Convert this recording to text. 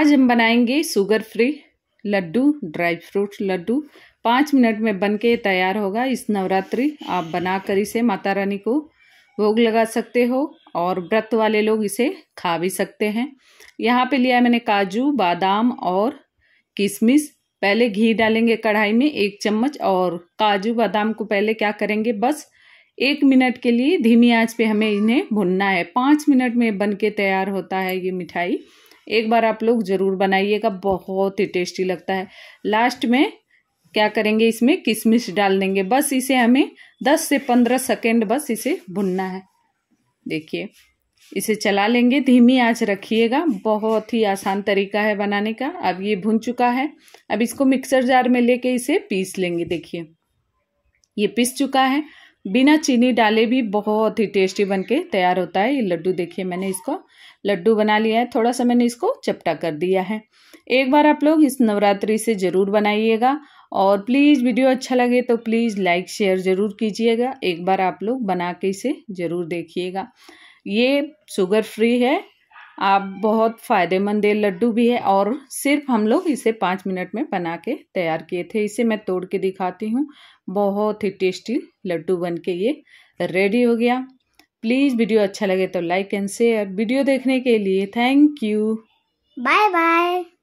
आज हम बनाएंगे sugar free laddu dry fruit laddu पाँच मिनट में बन के तैयार होगा इस नवरात्रि आप बनाकर इसे माता रानी को भोग लगा सकते हो और व्रत वाले लोग इसे खा भी सकते हैं यहाँ पे लिया मैंने काजू बादाम और किशमिश पहले घी डालेंगे कढ़ाई में एक चम्मच और काजू बादाम को पहले क्या करेंगे बस एक मिनट के लिए धीमी आंच पे हमें इन्हें भुनना है पाँच मिनट में बन के तैयार होता है ये मिठाई एक बार आप लोग ज़रूर बनाइएगा बहुत ही टेस्टी लगता है लास्ट में क्या करेंगे इसमें किशमिश डाल देंगे बस इसे हमें 10 से 15 सेकेंड बस इसे भुनना है देखिए इसे चला लेंगे धीमी आंच रखिएगा बहुत ही आसान तरीका है बनाने का अब ये भुन चुका है अब इसको मिक्सर जार में लेके इसे पीस लेंगे देखिए ये पीस चुका है बिना चीनी डाले भी बहुत ही टेस्टी बन के तैयार होता है ये लड्डू देखिए मैंने इसको लड्डू बना लिया है थोड़ा सा मैंने इसको चपटा कर दिया है एक बार आप लोग इस नवरात्रि से ज़रूर बनाइएगा और प्लीज़ वीडियो अच्छा लगे तो प्लीज़ लाइक शेयर ज़रूर कीजिएगा एक बार आप लोग बना के इसे ज़रूर देखिएगा ये शुगर फ्री है आप बहुत फ़ायदेमंद ये लड्डू भी है और सिर्फ हम लोग इसे पाँच मिनट में बना के तैयार किए थे इसे मैं तोड़ के दिखाती हूँ बहुत ही टेस्टी लड्डू बन के ये रेडी हो गया प्लीज़ वीडियो अच्छा लगे तो लाइक एंड शेयर वीडियो देखने के लिए थैंक यू बाय बाय